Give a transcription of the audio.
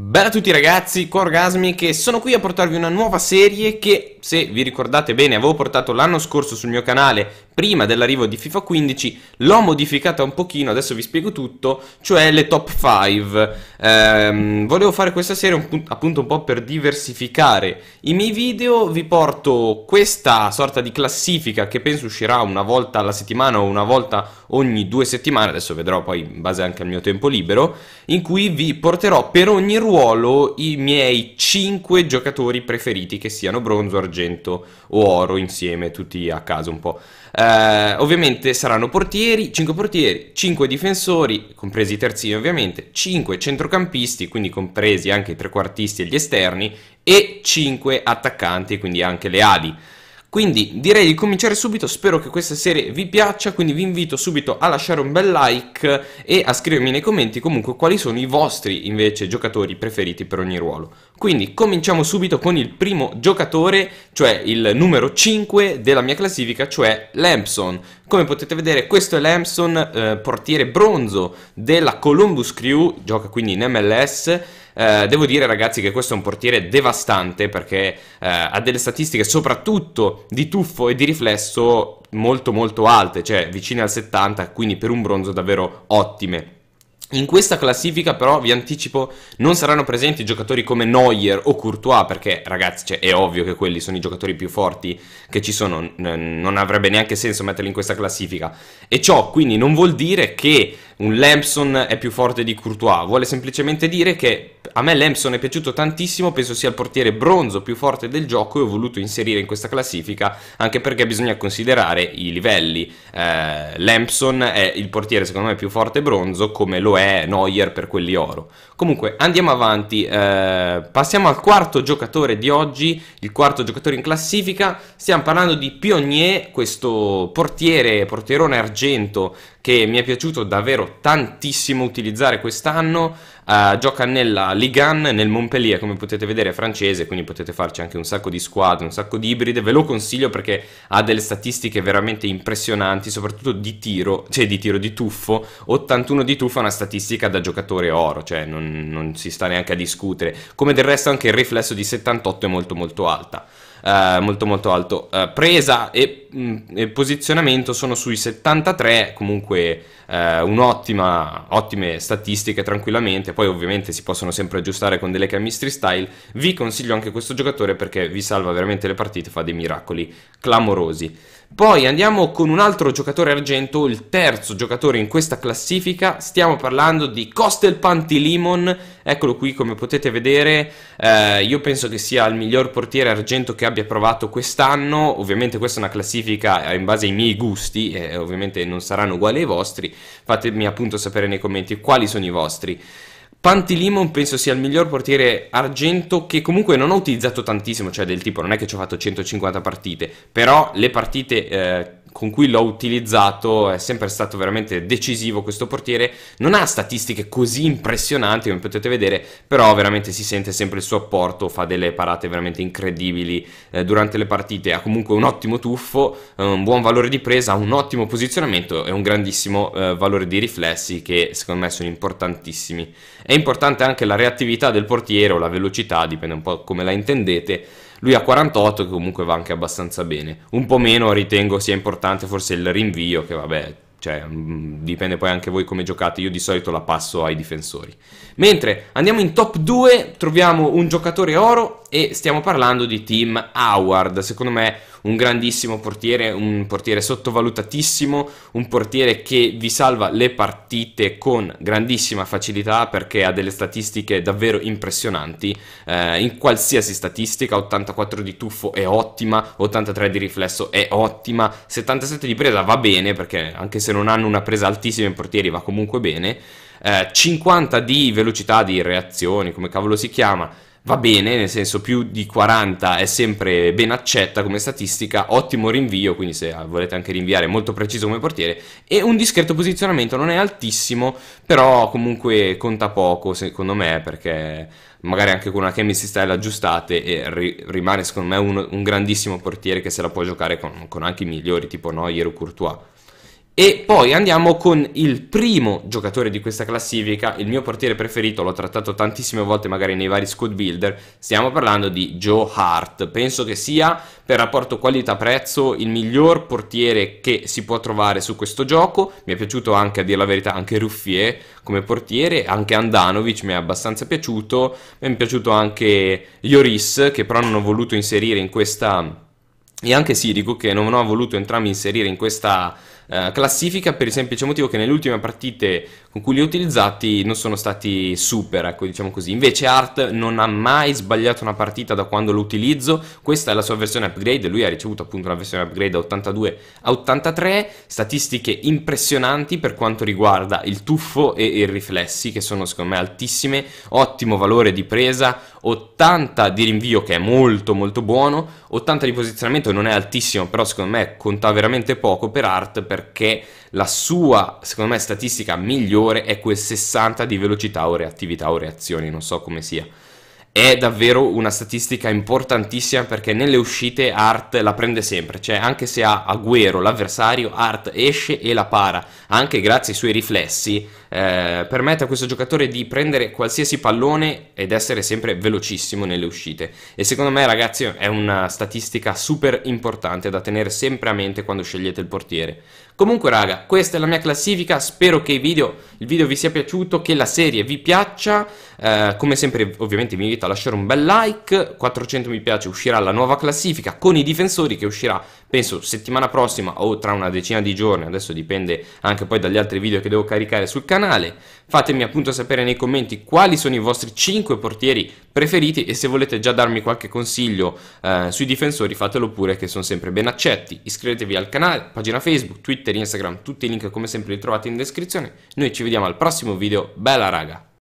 Bella a tutti ragazzi, qua Orgasmi che sono qui a portarvi una nuova serie che se vi ricordate bene, avevo portato l'anno scorso sul mio canale, prima dell'arrivo di FIFA 15, l'ho modificata un pochino, adesso vi spiego tutto, cioè le top 5. Ehm, volevo fare questa serie un, appunto un po' per diversificare i miei video, vi porto questa sorta di classifica che penso uscirà una volta alla settimana o una volta ogni due settimane, adesso vedrò poi in base anche al mio tempo libero, in cui vi porterò per ogni ruolo i miei 5 giocatori preferiti, che siano bronzo, argento, argento o oro insieme, tutti a caso un po'. Eh, ovviamente saranno portieri, 5 portieri, 5 difensori, compresi i terzini ovviamente, 5 centrocampisti, quindi compresi anche i trequartisti e gli esterni, e 5 attaccanti, quindi anche le ali. Quindi direi di cominciare subito, spero che questa serie vi piaccia, quindi vi invito subito a lasciare un bel like e a scrivermi nei commenti comunque quali sono i vostri invece giocatori preferiti per ogni ruolo. Quindi cominciamo subito con il primo giocatore, cioè il numero 5 della mia classifica, cioè Lampson. Come potete vedere questo è Lampson, eh, portiere bronzo della Columbus Crew, gioca quindi in MLS, eh, devo dire ragazzi che questo è un portiere devastante perché eh, ha delle statistiche soprattutto di tuffo e di riflesso molto molto alte, cioè vicine al 70, quindi per un bronzo davvero ottime. In questa classifica però vi anticipo non saranno presenti giocatori come Neuer o Courtois perché ragazzi cioè, è ovvio che quelli sono i giocatori più forti che ci sono, non avrebbe neanche senso metterli in questa classifica e ciò quindi non vuol dire che un Lampson è più forte di Courtois, vuole semplicemente dire che a me Lampson è piaciuto tantissimo, penso sia il portiere bronzo più forte del gioco e ho voluto inserire in questa classifica anche perché bisogna considerare i livelli. Eh, Lamson è il portiere secondo me più forte bronzo come lo è Neuer per quelli oro. Comunque andiamo avanti, eh, passiamo al quarto giocatore di oggi, il quarto giocatore in classifica, stiamo parlando di Pionier, questo portiere, portierone argento che mi è piaciuto davvero tantissimo utilizzare quest'anno. Uh, gioca nella Ligan nel Montpellier, come potete vedere è francese, quindi potete farci anche un sacco di squadre, un sacco di ibride. Ve lo consiglio perché ha delle statistiche veramente impressionanti, soprattutto di tiro, cioè di tiro di tuffo. 81 di tuffo è una statistica da giocatore oro, cioè non, non si sta neanche a discutere. Come del resto anche il riflesso di 78 è molto molto alta. Eh, molto molto alto. Eh, presa e, mh, mm, e, posizionamento sono sui 73, comunque eh, un'ottima, ottime statistiche tranquillamente, poi ovviamente si possono sempre aggiustare con delle chemistry style. Vi consiglio anche questo giocatore perché vi salva veramente le partite, fa dei miracoli clamorosi. Poi andiamo con un altro giocatore argento, il terzo giocatore in questa classifica, stiamo parlando di Costel Limon, Eccolo qui come potete vedere, eh, io penso che sia il miglior portiere argento che abbia provato quest'anno, ovviamente questa è una classifica eh, in base ai miei gusti e eh, ovviamente non saranno uguali ai vostri, fatemi appunto sapere nei commenti quali sono i vostri. Pantilimon penso sia il miglior portiere argento che comunque non ho utilizzato tantissimo, cioè del tipo non è che ci ho fatto 150 partite, però le partite eh, con cui l'ho utilizzato è sempre stato veramente decisivo questo portiere, non ha statistiche così impressionanti come potete vedere, però veramente si sente sempre il suo apporto, fa delle parate veramente incredibili eh, durante le partite, ha comunque un ottimo tuffo, eh, un buon valore di presa, un ottimo posizionamento e un grandissimo eh, valore di riflessi che secondo me sono importantissimi. È importante anche la reattività del portiere o la velocità, dipende un po' come la intendete, lui ha 48 che comunque va anche abbastanza bene. Un po' meno ritengo sia importante forse il rinvio che vabbè cioè mm, dipende poi anche voi come giocate, io di solito la passo ai difensori. Mentre andiamo in top 2, troviamo un giocatore oro e stiamo parlando di Tim Howard, secondo me un grandissimo portiere, un portiere sottovalutatissimo, un portiere che vi salva le partite con grandissima facilità perché ha delle statistiche davvero impressionanti, eh, in qualsiasi statistica 84 di tuffo è ottima, 83 di riflesso è ottima, 77 di presa va bene perché anche se non hanno una presa altissima in portieri va comunque bene, eh, 50 di velocità di reazioni, come cavolo si chiama, va bene, nel senso più di 40 è sempre ben accetta come statistica, ottimo rinvio, quindi se volete anche rinviare è molto preciso come portiere, e un discreto posizionamento, non è altissimo, però comunque conta poco secondo me perché magari anche con una chemistry style aggiustate e ri- rimane secondo me un, un, grandissimo portiere che se la può giocare con, con anche i migliori tipo Neuer o Courtois. E poi andiamo con il primo giocatore di questa classifica, il mio portiere preferito, l'ho trattato tantissime volte magari nei vari squad builder, stiamo parlando di Joe Hart, penso che sia per rapporto qualità-prezzo il miglior portiere che si può trovare su questo gioco, mi è piaciuto anche a dire la verità anche Ruffier come portiere, anche Andanovic mi è abbastanza piaciuto, mi è piaciuto anche Ioris che però non ho voluto inserire in questa... e anche Sirico che non ho voluto entrambi inserire in questa eh, classifica per il semplice motivo che nelle ultime partite con cui li ho utilizzati non sono stati super, ecco diciamo così. Invece Art non ha mai sbagliato una partita da quando lo utilizzo, questa è la sua versione upgrade, lui ha ricevuto appunto una versione upgrade da 82 a 83, statistiche impressionanti per quanto riguarda il tuffo e i riflessi che sono secondo me altissime, ottimo valore di presa, 80 di rinvio che è molto molto buono, 80 di posizionamento non è altissimo però secondo me conta veramente poco per Art per perché la sua, secondo me, statistica migliore è quel 60 di velocità o reattività o reazioni, non so come sia. È davvero una statistica importantissima perché nelle uscite Art la prende sempre, cioè anche se ha Agüero l'avversario, Art esce e la para, anche grazie ai suoi riflessi eh, permette a questo giocatore di prendere qualsiasi pallone ed essere sempre velocissimo nelle uscite. E secondo me, ragazzi, è una statistica super importante da tenere sempre a mente quando scegliete il portiere. Comunque, raga, questa è la mia classifica. Spero che video, il video vi sia piaciuto, che la serie vi piaccia. Eh, come sempre, ovviamente, vi invito a lasciare un bel like. 400 mi piace, uscirà la nuova classifica con i difensori che uscirà, penso, settimana prossima o tra una decina di giorni. Adesso dipende anche poi dagli altri video che devo caricare sul canale canale. Fatemi appunto sapere nei commenti quali sono i vostri 5 portieri preferiti e se volete già darmi qualche consiglio eh, sui difensori fatelo pure che sono sempre ben accetti. Iscrivetevi al canale, pagina Facebook, Twitter, Instagram, tutti i link come sempre li trovate in descrizione. Noi ci vediamo al prossimo video, bella raga!